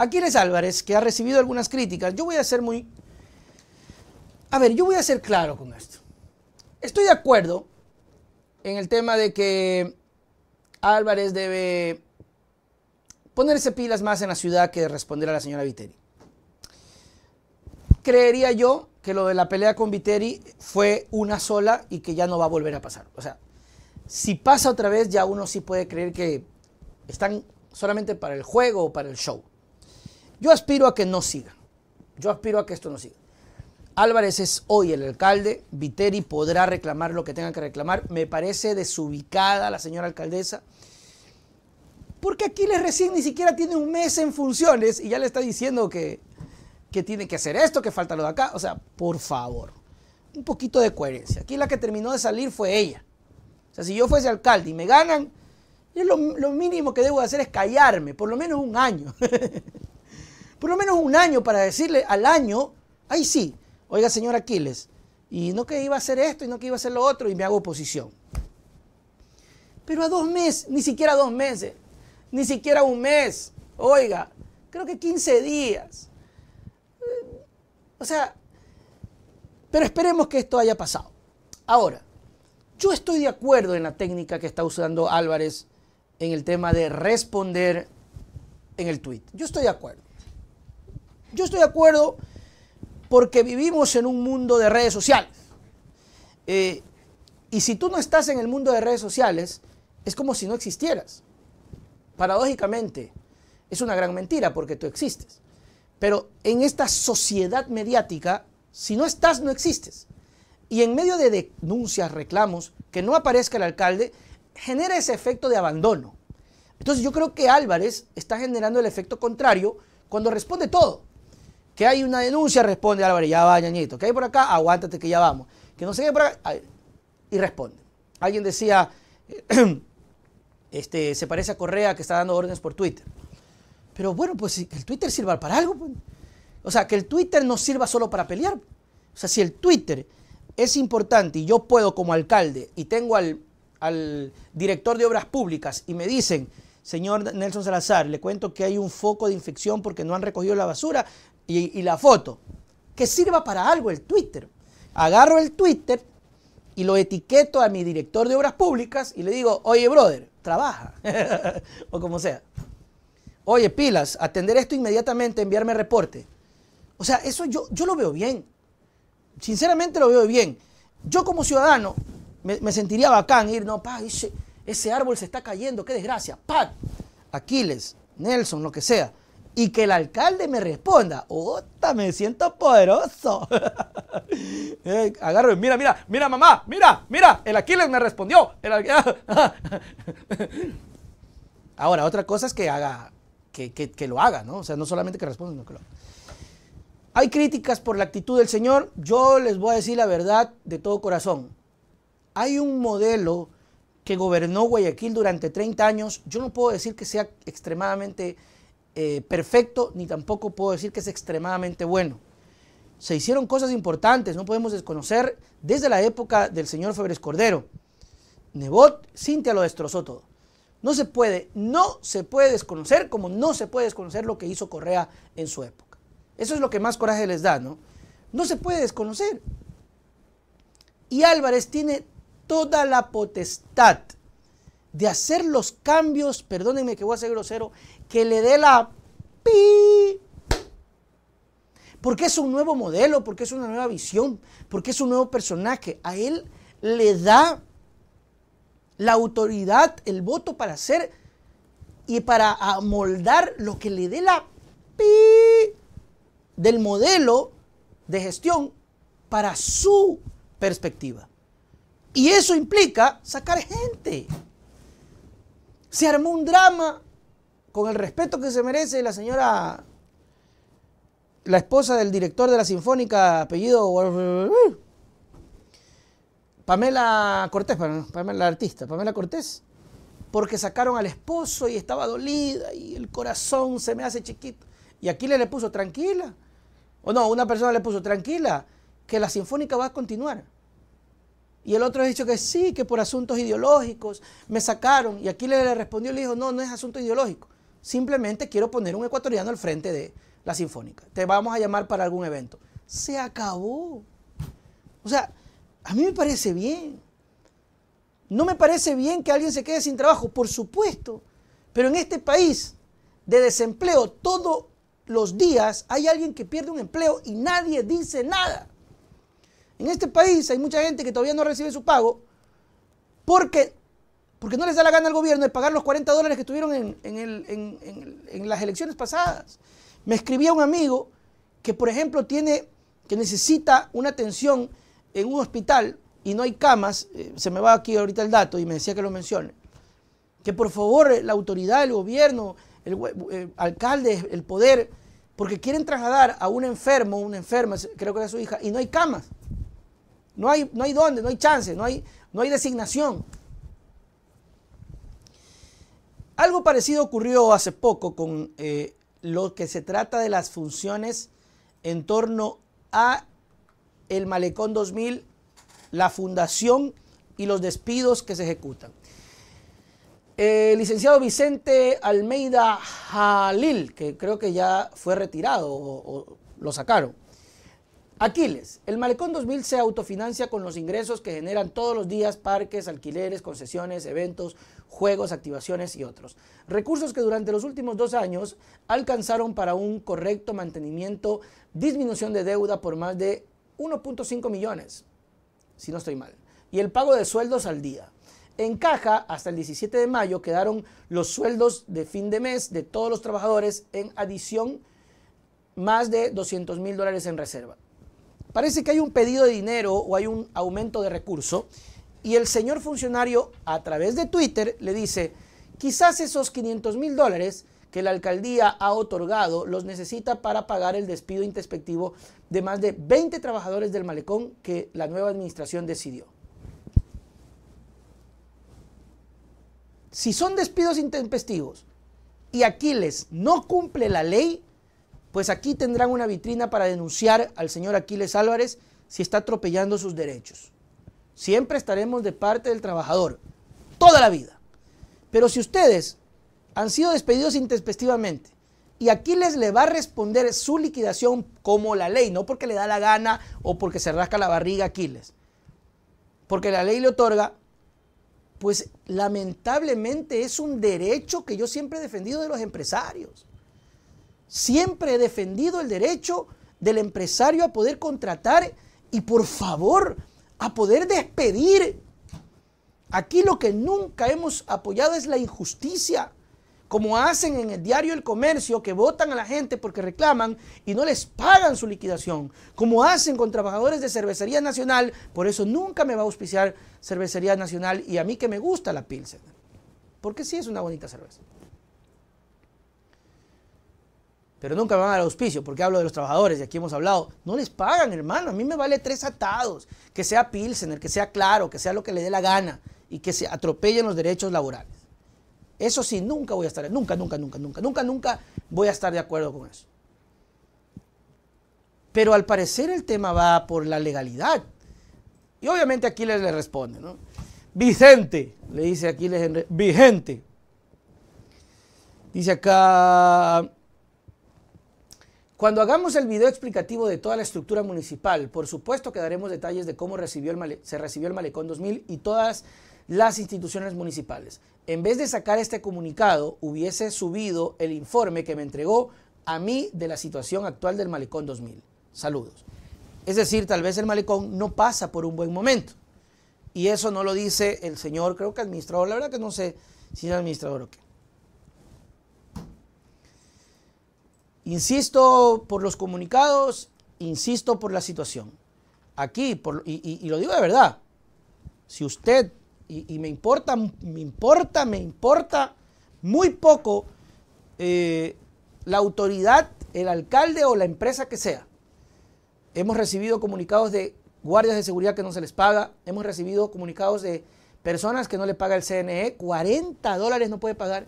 Aquiles Álvarez, que ha recibido algunas críticas, yo voy a ser muy... A ver, yo voy a ser claro con esto. Estoy de acuerdo en el tema de que Álvarez debe ponerse pilas más en la ciudad que responder a la señora Viteri. Creería yo que lo de la pelea con Viteri fue una sola y que ya no va a volver a pasar. O sea, si pasa otra vez ya uno sí puede creer que están solamente para el juego o para el show. Yo aspiro a que no siga. Yo aspiro a que esto no siga. Álvarez es hoy el alcalde, Viteri podrá reclamar lo que tenga que reclamar. Me parece desubicada la señora alcaldesa, porque aquí les recién ni siquiera tiene un mes en funciones y ya le está diciendo que, que tiene que hacer esto, que falta lo de acá. O sea, por favor, un poquito de coherencia. Aquí la que terminó de salir fue ella. O sea, si yo fuese alcalde y me ganan, yo lo, lo mínimo que debo hacer es callarme, por lo menos un año. por lo menos un año para decirle al año, ahí sí, oiga señor Aquiles, y no que iba a hacer esto y no que iba a hacer lo otro y me hago oposición. Pero a dos meses, ni siquiera dos meses, ni siquiera un mes, oiga, creo que 15 días. O sea, pero esperemos que esto haya pasado. Ahora, yo estoy de acuerdo en la técnica que está usando Álvarez en el tema de responder en el tweet. Yo estoy de acuerdo. Yo estoy de acuerdo porque vivimos en un mundo de redes sociales. Eh, y si tú no estás en el mundo de redes sociales, es como si no existieras. Paradójicamente, es una gran mentira porque tú existes. Pero en esta sociedad mediática, si no estás, no existes. Y en medio de denuncias, reclamos, que no aparezca el alcalde, genera ese efecto de abandono. Entonces yo creo que Álvarez está generando el efecto contrario cuando responde todo. Que hay una denuncia, responde Álvarez, ya va, ñañito. Que hay por acá, aguántate que ya vamos. Que no sé qué por acá, y responde. Alguien decía, este, se parece a Correa que está dando órdenes por Twitter. Pero bueno, pues que el Twitter sirva para algo. Pues. O sea, que el Twitter no sirva solo para pelear. O sea, si el Twitter es importante y yo puedo como alcalde y tengo al, al director de obras públicas y me dicen señor Nelson Salazar, le cuento que hay un foco de infección porque no han recogido la basura y, la foto. Que sirva para algo el Twitter. Agarro el Twitter y lo etiqueto a mi director de obras públicas y le digo, oye, brother, trabaja. o como sea. Oye, pilas, atender esto inmediatamente, enviarme reporte. O sea, eso yo, yo lo veo bien. Sinceramente lo veo bien. Yo como ciudadano me, sentiría bacán ir, no, pa, dice ese árbol se está cayendo, qué desgracia, ¡pac! Aquiles, Nelson, lo que sea. Y que el alcalde me responda, ¡Ota, me siento poderoso! Eh, agarro mira, mira, mira mamá, mira, mira, el Aquiles me respondió. El Ahora, otra cosa es que haga, que, que, lo haga, ¿no? O sea, no solamente que responda, sino que lo haga. Hay críticas por la actitud del Señor. Yo les voy a decir la verdad de todo corazón. Hay un modelo que gobernó Guayaquil durante 30 años, yo no puedo decir que sea extremadamente eh, perfecto, ni tampoco puedo decir que es extremadamente bueno. Se hicieron cosas importantes, no podemos desconocer, desde la época del señor Febres Cordero. Nebot, Cintia lo destrozó todo. No se puede, no se puede desconocer como no se puede desconocer lo que hizo Correa en su época. Eso es lo que más coraje les da, ¿no? No se puede desconocer. Y Álvarez tiene toda la potestad de hacer los cambios, perdónenme que voy a ser grosero, que le dé la pi. Porque es un nuevo modelo, porque es una nueva visión, porque es un nuevo personaje. A él le da la autoridad, el voto para hacer y para amoldar lo que le dé la pi del modelo de gestión para su perspectiva. Y eso implica sacar gente. Se armó un drama con el respeto que se merece la señora, la esposa del director de la Sinfónica, apellido Pamela Cortés, Pamela, la artista, Pamela Cortés, porque sacaron al esposo y estaba dolida y el corazón se me hace chiquito. Y aquí le, le puso tranquila, o no, una persona le puso tranquila, que la Sinfónica va a continuar. Y el otro ha dicho que sí, que por asuntos ideológicos me sacaron. Y aquí le respondió y le dijo, no, no es asunto ideológico. Simplemente quiero poner un ecuatoriano al frente de la Sinfónica. Te vamos a llamar para algún evento. Se acabó. O sea, a mí me parece bien. No me parece bien que alguien se quede sin trabajo, por supuesto. Pero en este país de desempleo, todos los días hay alguien que pierde un empleo y nadie dice nada. En este país hay mucha gente que todavía no recibe su pago porque, porque no les da la gana al gobierno de pagar los 40 dólares que tuvieron en, las elecciones pasadas. Me escribía un amigo que, por ejemplo, tiene, que necesita una atención en un hospital y no hay camas, eh, se me va aquí ahorita el dato y me decía que lo mencione, que por favor eh, la autoridad, el gobierno, el eh, alcalde, el poder, porque quieren trasladar a un enfermo, una enferma, creo que era su hija, y no hay camas. No hay, no hay dónde, no hay chance, no hay, no hay designación. Algo parecido ocurrió hace poco con eh, lo que se trata de las funciones en torno a el Malecón 2000, la fundación y los despidos que se ejecutan. El licenciado Vicente Almeida Jalil, que creo que ya fue retirado o lo sacaron, Aquiles, el Malecón 2000 se autofinancia con los ingresos que generan todos los días parques, alquileres, concesiones, eventos, juegos, activaciones y otros. Recursos que durante los últimos dos años alcanzaron para un correcto mantenimiento, disminución de deuda por más de 1.5 millones, si no estoy mal, y el pago de sueldos al día. En caja, hasta el 17 de mayo quedaron los sueldos de fin de mes de todos los trabajadores en adición más de 200 mil dólares en reserva. Parece que hay un pedido de dinero o hay un aumento de recurso y el señor funcionario a través de Twitter le dice, quizás esos 500 mil dólares que la alcaldía ha otorgado los necesita para pagar el despido intempestivo de más de 20 trabajadores del malecón que la nueva administración decidió. Si son despidos intempestivos y Aquiles no cumple la ley, pues aquí tendrán una vitrina para denunciar al señor Aquiles Álvarez si está atropellando sus derechos. Siempre estaremos de parte del trabajador, toda la vida. Pero si ustedes han sido despedidos intempestivamente y Aquiles le va a responder su liquidación como la ley, no porque le da la gana o porque se rasca la barriga Aquiles, porque la ley le otorga, pues lamentablemente es un derecho que yo siempre he defendido de los empresarios. Siempre he defendido el derecho del empresario a poder contratar y por favor a poder despedir. Aquí lo que nunca hemos apoyado es la injusticia, como hacen en el diario El Comercio, que votan a la gente porque reclaman y no les pagan su liquidación, como hacen con trabajadores de Cervecería Nacional, por eso nunca me va a auspiciar Cervecería Nacional y a mí que me gusta la Pilsen, porque sí es una bonita cerveza pero nunca me van al auspicio, porque hablo de los trabajadores, y aquí hemos hablado, no les pagan, hermano, a mí me vale tres atados, que sea Pilsener, que sea claro, que sea lo que le dé la gana, y que se atropellen los derechos laborales. Eso sí, nunca voy a estar, nunca, nunca, nunca, nunca, nunca, nunca voy a estar de acuerdo con eso. Pero al parecer el tema va por la legalidad. Y obviamente Aquiles le responde, ¿no? Vicente, le dice Aquiles Vicente. Dice acá, cuando hagamos el video explicativo de toda la estructura municipal, por supuesto que daremos detalles de cómo se recibió el Malecón 2000 y todas las instituciones municipales. En vez de sacar este comunicado, hubiese subido el informe que me entregó a mí de la situación actual del Malecón 2000. Saludos. Es decir, tal vez el Malecón no pasa por un buen momento. Y eso no lo dice el señor, creo que administrador, la verdad que no sé si es administrador o qué. Insisto por los comunicados, insisto por la situación. Aquí, y, lo digo de verdad, si usted, y, me importa, me importa, me importa muy poco eh, la autoridad, el alcalde o la empresa que sea. Hemos recibido comunicados de guardias de seguridad que no se les paga, hemos recibido comunicados de personas que no le paga el CNE, 40 dólares no puede pagar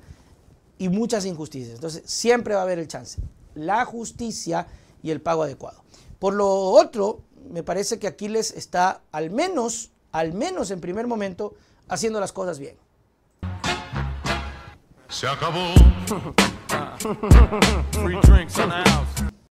y muchas injusticias. Entonces, siempre va a haber el chance la justicia y el pago adecuado. Por lo otro, me parece que Aquiles está al menos, al menos en primer momento, haciendo las cosas bien. Se acabó.